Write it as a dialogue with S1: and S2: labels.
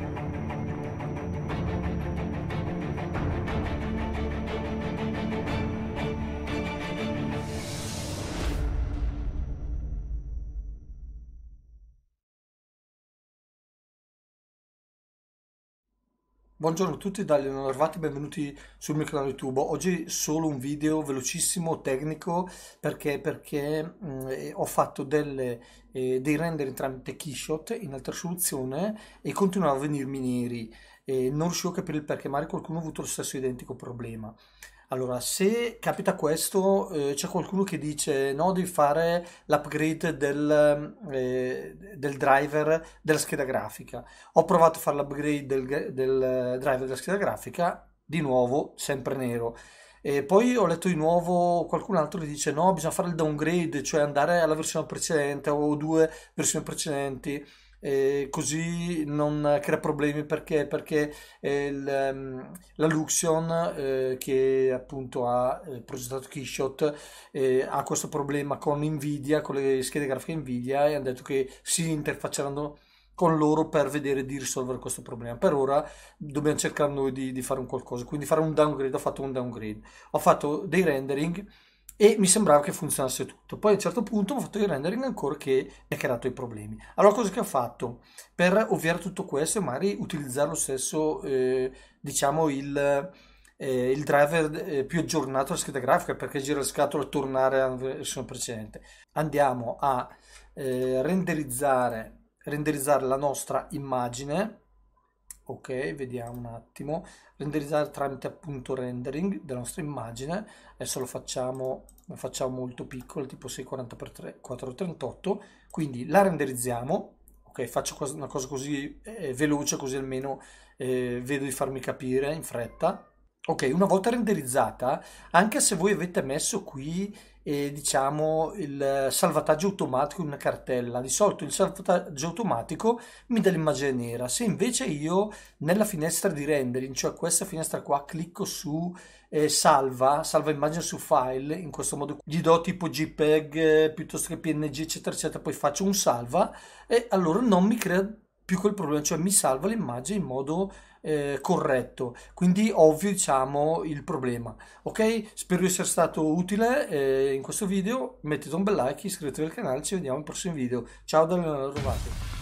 S1: Thank you. Buongiorno a tutti da Leonardo Arvati, benvenuti sul mio canale YouTube. Oggi solo un video velocissimo, tecnico, perché, perché mh, mm, ho fatto delle, eh, dei render tramite Keyshot in alta risoluzione e continuano a venirmi neri. E non riuscivo a capire il perché, ma qualcuno ha avuto lo stesso identico problema. Allora, se capita questo, eh, c'è qualcuno che dice no, devi fare l'upgrade del, eh, del, driver della scheda grafica. Ho provato a fare l'upgrade del, del driver della scheda grafica, di nuovo, sempre nero. E poi ho letto di nuovo qualcun altro che dice no, bisogna fare il downgrade, cioè andare alla versione precedente o due versioni precedenti eh, così non crea problemi perché, perché il, ehm, la Luxion eh, che appunto ha eh, progettato Keyshot eh, ha questo problema con Nvidia, con le schede grafiche Nvidia e hanno detto che si interfacceranno con loro per vedere di risolvere questo problema. Per ora dobbiamo cercare noi di, di fare un qualcosa, quindi fare un downgrade, ho fatto un downgrade, ho fatto dei rendering e mi sembrava che funzionasse tutto. Poi a un certo punto ho fatto il rendering ancora che mi ha creato i problemi. Allora cosa che ho fatto? Per ovviare tutto questo e magari utilizzare lo stesso, eh, diciamo, il, eh, il driver eh, più aggiornato della scheda grafica perché gira la scatola a tornare alla versione precedente. Andiamo a eh, renderizzare, renderizzare la nostra immagine ok vediamo un attimo renderizzare tramite appunto rendering della nostra immagine adesso lo facciamo lo facciamo molto piccolo tipo 640x438 quindi la renderizziamo ok faccio una cosa così eh, veloce così almeno eh, vedo di farmi capire in fretta Ok, una volta renderizzata, anche se voi avete messo qui, eh, diciamo, il salvataggio automatico in una cartella, di solito il salvataggio automatico mi dà l'immagine nera. Se invece io nella finestra di rendering, cioè questa finestra qua, clicco su eh, salva, salva immagine su file, in questo modo gli do tipo JPEG eh, piuttosto che PNG, eccetera, eccetera, poi faccio un salva e allora non mi crea più quel problema, cioè mi salva l'immagine in modo eh, corretto, quindi ovvio diciamo il problema. Ok, spero di essere stato utile eh, in questo video, mettete un bel like, iscrivetevi al canale, ci vediamo al prossimo video. Ciao dal Rovato.